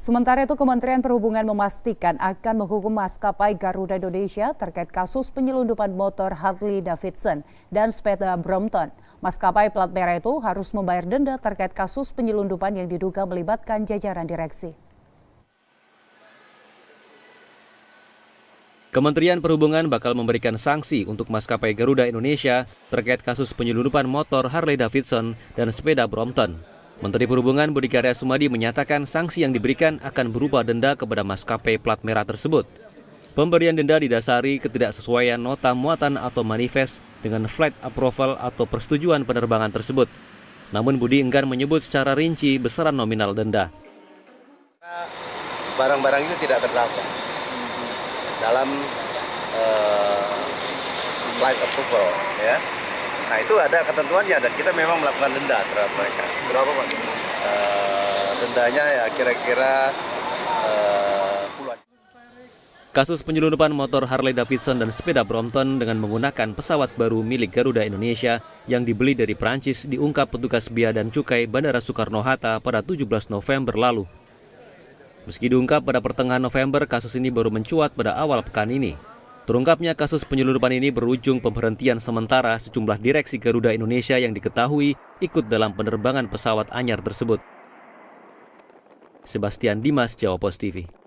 Sementara itu, Kementerian Perhubungan memastikan akan menghukum maskapai Garuda Indonesia terkait kasus penyelundupan motor Harley Davidson dan sepeda Brompton. Maskapai plat merah itu harus membayar denda terkait kasus penyelundupan yang diduga melibatkan jajaran direksi. Kementerian Perhubungan bakal memberikan sanksi untuk maskapai Garuda Indonesia terkait kasus penyelundupan motor Harley Davidson dan sepeda Brompton. Menteri Perhubungan Budi Karya Sumadi menyatakan sanksi yang diberikan akan berupa denda kepada maskapai plat merah tersebut. Pemberian denda didasari ketidaksesuaian nota muatan atau manifest dengan flight approval atau persetujuan penerbangan tersebut. Namun Budi enggan menyebut secara rinci besaran nominal denda. Barang-barang itu tidak terdapat dalam uh, flight approval ya Nah itu ada ketentuannya dan kita memang melakukan denda terhadap mereka. Berapa pak? Uh, dendanya ya kira-kira eh, puluhan. Kasus penyelundupan motor Harley Davidson dan sepeda Brompton dengan menggunakan pesawat baru milik Garuda Indonesia yang dibeli dari Perancis diungkap petugas bea dan cukai Bandara Soekarno-Hatta pada 17 November lalu. Meski diungkap pada pertengahan November, kasus ini baru mencuat pada awal pekan ini. Terungkapnya kasus penyeludupan ini berujung pemberhentian sementara sejumlah direksi Garuda Indonesia yang diketahui ikut dalam penerbangan pesawat anyar tersebut. Sebastian Dimas, Jawa Post TV.